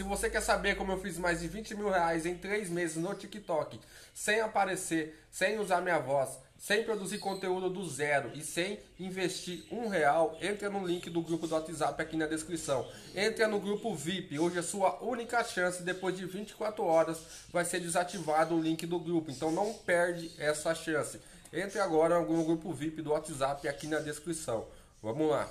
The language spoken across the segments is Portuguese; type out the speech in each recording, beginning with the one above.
Se você quer saber como eu fiz mais de 20 mil reais em 3 meses no TikTok, sem aparecer, sem usar minha voz, sem produzir conteúdo do zero e sem investir um real, entra no link do grupo do WhatsApp aqui na descrição. Entra no grupo VIP, hoje é sua única chance, depois de 24 horas vai ser desativado o link do grupo, então não perde essa chance. Entre agora no grupo VIP do WhatsApp aqui na descrição. Vamos lá.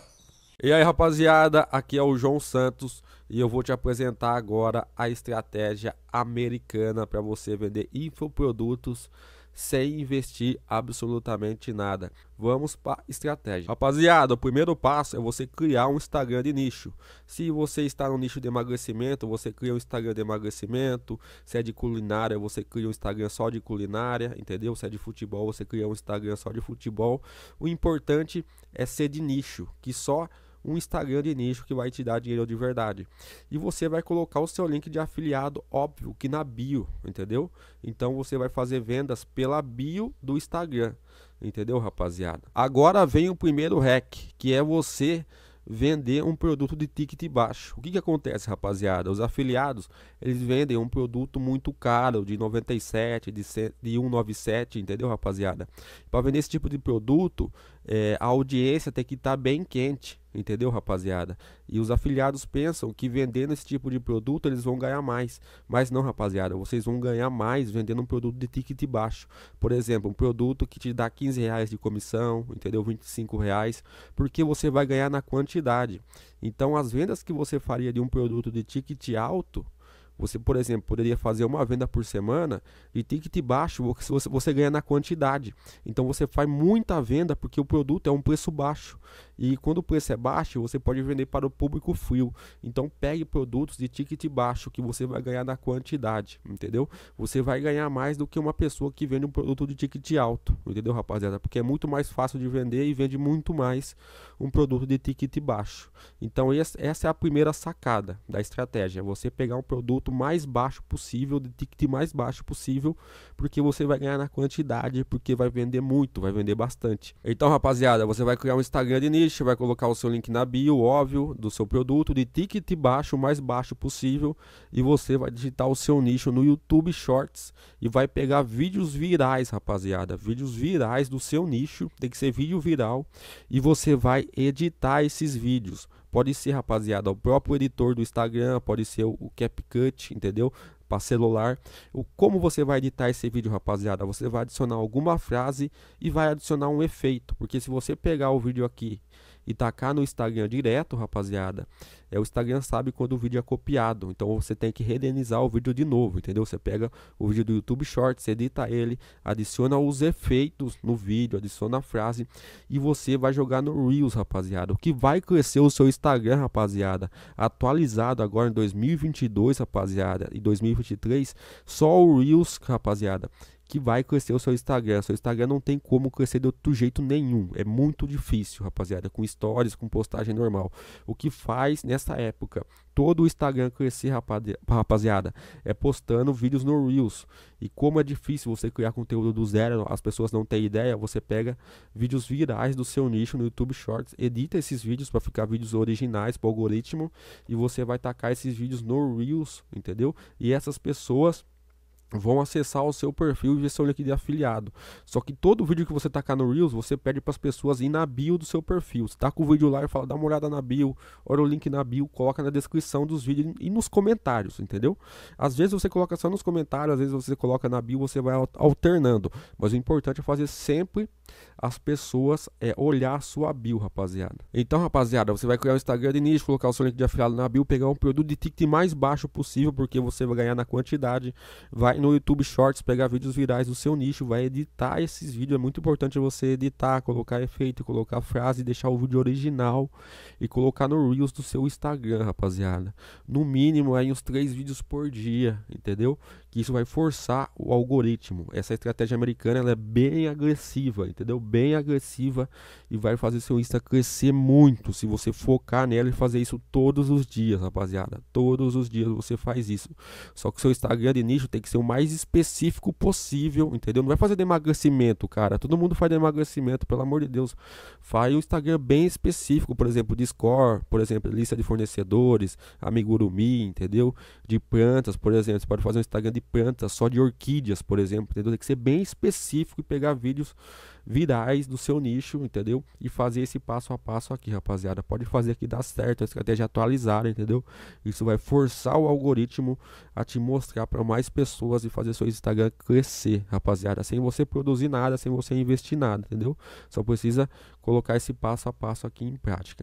E aí, rapaziada, aqui é o João Santos e eu vou te apresentar agora a estratégia americana para você vender infoprodutos sem investir absolutamente nada. Vamos para estratégia. Rapaziada, o primeiro passo é você criar um Instagram de nicho. Se você está no nicho de emagrecimento, você cria um Instagram de emagrecimento. Se é de culinária, você cria um Instagram só de culinária, entendeu? Se é de futebol, você cria um Instagram só de futebol. O importante é ser de nicho, que só um Instagram de nicho que vai te dar dinheiro de verdade. E você vai colocar o seu link de afiliado, óbvio, que na bio, entendeu? Então você vai fazer vendas pela bio do Instagram, entendeu, rapaziada? Agora vem o primeiro hack, que é você vender um produto de ticket baixo. O que, que acontece, rapaziada? Os afiliados, eles vendem um produto muito caro, de 97, de, de 197, entendeu, rapaziada? Para vender esse tipo de produto, é, a audiência tem que estar tá bem quente, Entendeu, rapaziada? E os afiliados pensam que vendendo esse tipo de produto eles vão ganhar mais. Mas não, rapaziada, vocês vão ganhar mais vendendo um produto de ticket baixo. Por exemplo, um produto que te dá 15 reais de comissão, entendeu? 25 reais, porque você vai ganhar na quantidade. Então, as vendas que você faria de um produto de ticket alto, você, por exemplo, poderia fazer uma venda por semana e ticket baixo, você, você ganha na quantidade. Então você faz muita venda porque o produto é um preço baixo. E quando o preço é baixo, você pode vender para o público frio. Então pegue produtos de ticket baixo que você vai ganhar na quantidade, entendeu? Você vai ganhar mais do que uma pessoa que vende um produto de ticket alto, entendeu, rapaziada? Porque é muito mais fácil de vender e vende muito mais um produto de ticket baixo. Então essa é a primeira sacada da estratégia, você pegar um produto mais baixo possível, de ticket mais baixo possível, porque você vai ganhar na quantidade, porque vai vender muito, vai vender bastante. Então, rapaziada, você vai criar um Instagram de nicho vai colocar o seu link na bio, óbvio, do seu produto, de ticket baixo, o mais baixo possível. E você vai digitar o seu nicho no YouTube Shorts e vai pegar vídeos virais, rapaziada. Vídeos virais do seu nicho, tem que ser vídeo viral. E você vai editar esses vídeos. Pode ser, rapaziada, o próprio editor do Instagram, pode ser o CapCut, entendeu? para celular. O, como você vai editar esse vídeo, rapaziada? Você vai adicionar alguma frase e vai adicionar um efeito. Porque se você pegar o vídeo aqui e tacar no Instagram direto, rapaziada, é, o Instagram sabe quando o vídeo é copiado. Então você tem que redenizar o vídeo de novo, entendeu? Você pega o vídeo do YouTube Shorts, edita ele, adiciona os efeitos no vídeo, adiciona a frase e você vai jogar no Reels, rapaziada. O que vai crescer o seu Instagram, rapaziada, atualizado agora em 2022, rapaziada, e 2023, só o Reels, rapaziada que vai crescer o seu Instagram. O seu Instagram não tem como crescer de outro jeito nenhum. É muito difícil, rapaziada, com stories, com postagem normal. O que faz nessa época todo o Instagram crescer, rapaziada, é postando vídeos no Reels. E como é difícil você criar conteúdo do zero, as pessoas não têm ideia, você pega vídeos virais do seu nicho no YouTube Shorts, edita esses vídeos para ficar vídeos originais para o algoritmo e você vai tacar esses vídeos no Reels, entendeu? E essas pessoas vão acessar o seu perfil e ver seu link de afiliado. Só que todo vídeo que você tacar no Reels, você pede para as pessoas ir na bio do seu perfil. Você tá com o vídeo lá e fala, dá uma olhada na bio, olha o link na bio, coloca na descrição dos vídeos e nos comentários, entendeu? Às vezes você coloca só nos comentários, às vezes você coloca na bio, você vai alternando. Mas o importante é fazer sempre as pessoas é, olhar a sua bio, rapaziada. Então, rapaziada, você vai criar o um Instagram de nicho, colocar o seu link de afiliado na bio, pegar um produto de ticket mais baixo possível, porque você vai ganhar na quantidade, vai no YouTube Shorts, pegar vídeos virais do seu nicho, vai editar esses vídeos. É muito importante você editar, colocar efeito, colocar frase, deixar o vídeo original e colocar no Reels do seu Instagram, rapaziada. No mínimo aí uns três vídeos por dia, entendeu? que isso vai forçar o algoritmo. Essa estratégia americana ela é bem agressiva, entendeu? Bem agressiva e vai fazer seu Insta crescer muito se você focar nela e fazer isso todos os dias, rapaziada. Todos os dias você faz isso. Só que seu Instagram de nicho tem que ser o mais específico possível, entendeu? Não vai fazer emagrecimento, cara. Todo mundo faz emagrecimento, pelo amor de Deus. Faz um Instagram bem específico, por exemplo, Discord, por exemplo, lista de fornecedores, amigurumi, entendeu? De plantas, por exemplo, você pode fazer um Instagram de de plantas, só de orquídeas, por exemplo, entendeu? Tem que ser bem específico e pegar vídeos virais do seu nicho, entendeu? E fazer esse passo a passo aqui, rapaziada. Pode fazer que dá certo, a estratégia é atualizada, entendeu? Isso vai forçar o algoritmo a te mostrar para mais pessoas e fazer seu Instagram crescer, rapaziada, sem você produzir nada, sem você investir nada, entendeu? Só precisa colocar esse passo a passo aqui em prática.